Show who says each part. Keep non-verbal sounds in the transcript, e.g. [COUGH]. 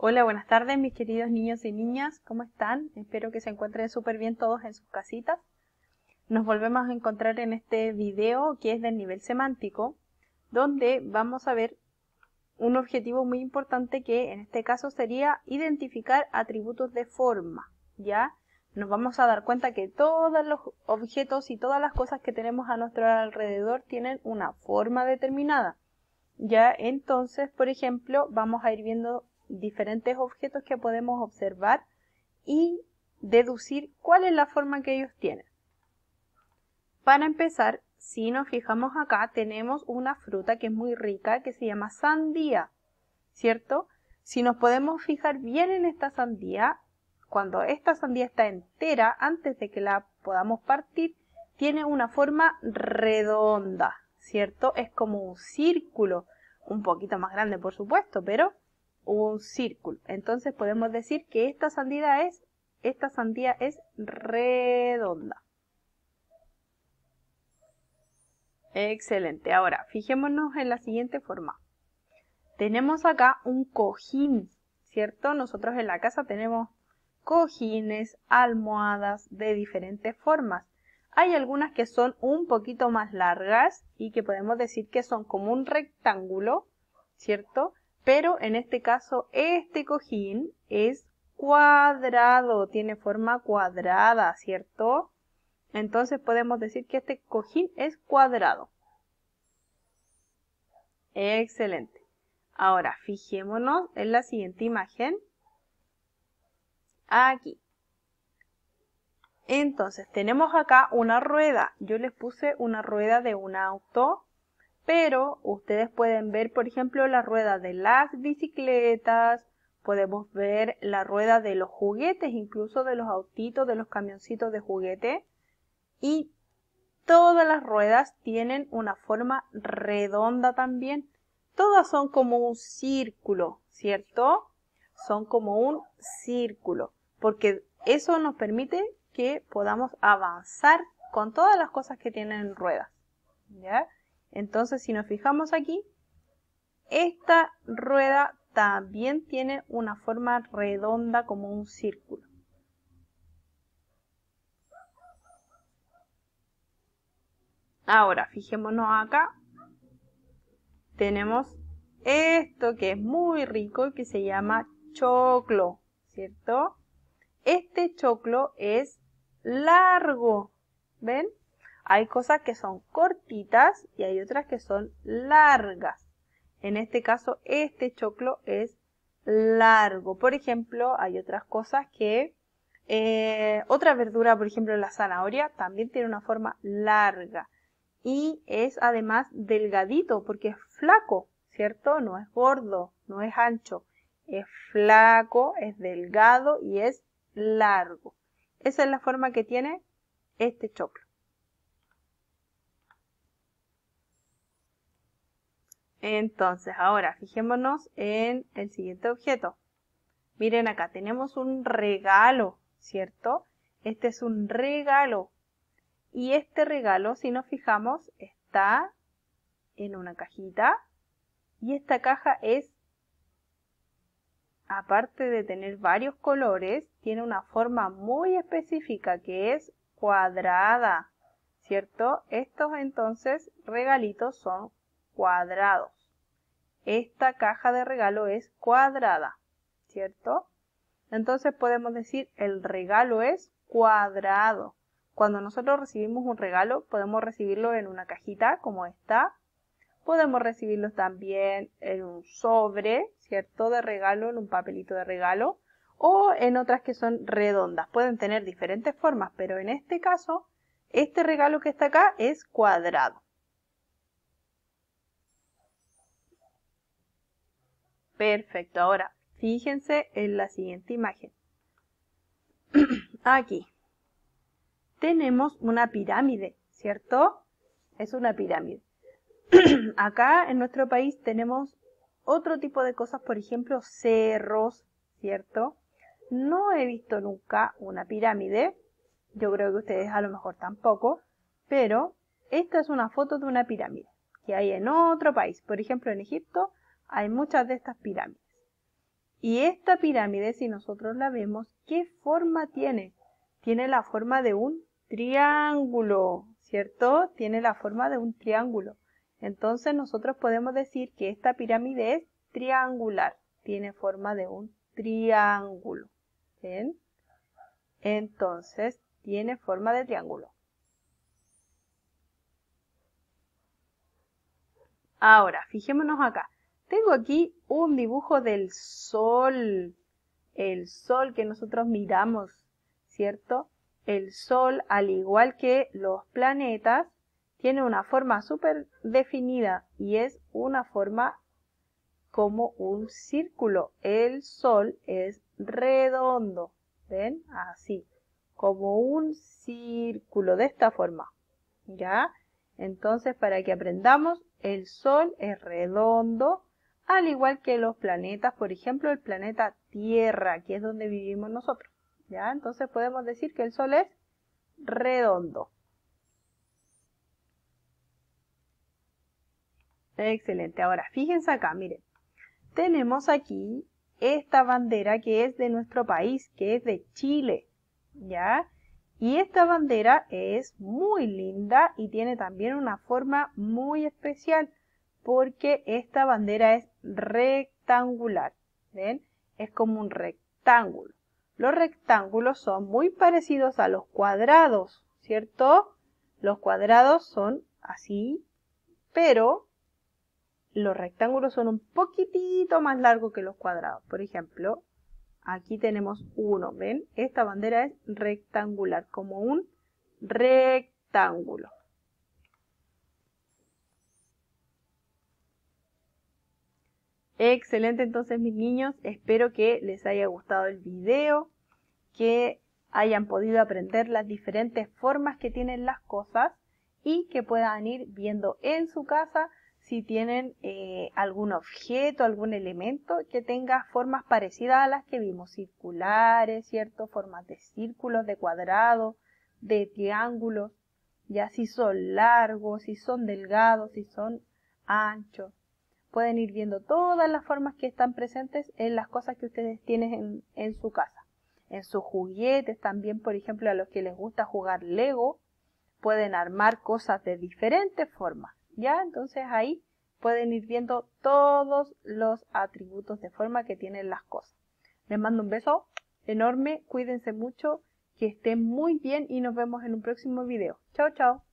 Speaker 1: Hola, buenas tardes mis queridos niños y niñas, ¿cómo están? Espero que se encuentren súper bien todos en sus casitas. Nos volvemos a encontrar en este video que es del nivel semántico, donde vamos a ver un objetivo muy importante que en este caso sería identificar atributos de forma, ¿ya? Nos vamos a dar cuenta que todos los objetos y todas las cosas que tenemos a nuestro alrededor tienen una forma determinada. Ya, entonces, por ejemplo, vamos a ir viendo diferentes objetos que podemos observar y deducir cuál es la forma que ellos tienen. Para empezar, si nos fijamos acá, tenemos una fruta que es muy rica que se llama sandía, ¿cierto? Si nos podemos fijar bien en esta sandía, cuando esta sandía está entera, antes de que la podamos partir, tiene una forma redonda, ¿cierto? Es como un círculo, un poquito más grande por supuesto, pero un círculo. Entonces podemos decir que esta sandía es, esta sandía es redonda. Excelente. Ahora, fijémonos en la siguiente forma. Tenemos acá un cojín, ¿cierto? Nosotros en la casa tenemos cojines, almohadas de diferentes formas. Hay algunas que son un poquito más largas y que podemos decir que son como un rectángulo, ¿cierto? Pero en este caso este cojín es cuadrado, tiene forma cuadrada, ¿cierto? Entonces podemos decir que este cojín es cuadrado. Excelente. Ahora, fijémonos en la siguiente imagen. Aquí. Entonces, tenemos acá una rueda. Yo les puse una rueda de un auto pero ustedes pueden ver, por ejemplo, la rueda de las bicicletas, podemos ver la rueda de los juguetes, incluso de los autitos, de los camioncitos de juguete. Y todas las ruedas tienen una forma redonda también. Todas son como un círculo, ¿cierto? Son como un círculo, porque eso nos permite que podamos avanzar con todas las cosas que tienen ruedas. ¿Ya? Entonces, si nos fijamos aquí, esta rueda también tiene una forma redonda como un círculo. Ahora, fijémonos acá. Tenemos esto que es muy rico y que se llama choclo, ¿cierto? Este choclo es largo, ¿ven? Hay cosas que son cortitas y hay otras que son largas. En este caso, este choclo es largo. Por ejemplo, hay otras cosas que... Eh, otra verdura, por ejemplo, la zanahoria, también tiene una forma larga. Y es además delgadito porque es flaco, ¿cierto? No es gordo, no es ancho. Es flaco, es delgado y es largo. Esa es la forma que tiene este choclo. Entonces, ahora fijémonos en el siguiente objeto. Miren acá, tenemos un regalo, ¿cierto? Este es un regalo. Y este regalo, si nos fijamos, está en una cajita. Y esta caja es, aparte de tener varios colores, tiene una forma muy específica que es cuadrada, ¿cierto? Estos entonces regalitos son cuadrados. Esta caja de regalo es cuadrada, ¿cierto? Entonces podemos decir el regalo es cuadrado. Cuando nosotros recibimos un regalo, podemos recibirlo en una cajita como esta. Podemos recibirlo también en un sobre, ¿cierto? De regalo, en un papelito de regalo. O en otras que son redondas. Pueden tener diferentes formas, pero en este caso, este regalo que está acá es cuadrado. Perfecto. Ahora, fíjense en la siguiente imagen. [CLEARS THROAT] Aquí. Tenemos una pirámide, ¿cierto? Es una pirámide. [CLEARS THROAT] Acá en nuestro país tenemos otro tipo de cosas, por ejemplo, cerros, ¿cierto? No he visto nunca una pirámide. Yo creo que ustedes a lo mejor tampoco. Pero esta es una foto de una pirámide que hay en otro país. Por ejemplo, en Egipto hay muchas de estas pirámides. Y esta pirámide, si nosotros la vemos, ¿qué forma tiene? Tiene la forma de un triángulo, ¿cierto? Tiene la forma de un triángulo. Entonces nosotros podemos decir que esta pirámide es triangular, tiene forma de un triángulo. ¿Ven? Entonces tiene forma de triángulo. Ahora, fijémonos acá. Tengo aquí un dibujo del sol, el sol que nosotros miramos, ¿cierto? El sol, al igual que los planetas, tiene una forma súper definida y es una forma como un círculo. El sol es redondo, ¿ven? Así, como un círculo, de esta forma, ¿ya? Entonces, para que aprendamos, el sol es redondo, al igual que los planetas, por ejemplo, el planeta Tierra, que es donde vivimos nosotros. ¿Ya? Entonces podemos decir que el Sol es redondo. Excelente. Ahora, fíjense acá, miren. Tenemos aquí esta bandera que es de nuestro país, que es de Chile, ¿ya? Y esta bandera es muy linda y tiene también una forma muy especial porque esta bandera es rectangular. ¿Ven? Es como un rectángulo. Los rectángulos son muy parecidos a los cuadrados, ¿cierto? Los cuadrados son así, pero los rectángulos son un poquitito más largos que los cuadrados. Por ejemplo, aquí tenemos uno, ¿ven? Esta bandera es rectangular, como un rectángulo. Excelente entonces mis niños, espero que les haya gustado el video, que hayan podido aprender las diferentes formas que tienen las cosas y que puedan ir viendo en su casa si tienen eh, algún objeto, algún elemento que tenga formas parecidas a las que vimos, circulares, ¿cierto? Formas de círculos, de cuadrados, de triángulos, ya si son largos, si son delgados, si son anchos pueden ir viendo todas las formas que están presentes en las cosas que ustedes tienen en, su casa. En sus juguetes también, por ejemplo, a los que les gusta jugar Lego, pueden armar cosas de diferentes formas. ¿Ya? Entonces ahí pueden ir viendo todos los atributos de forma que tienen las cosas. Les mando un beso enorme, cuídense mucho, que estén muy bien y nos vemos en un próximo video. Chao, chao.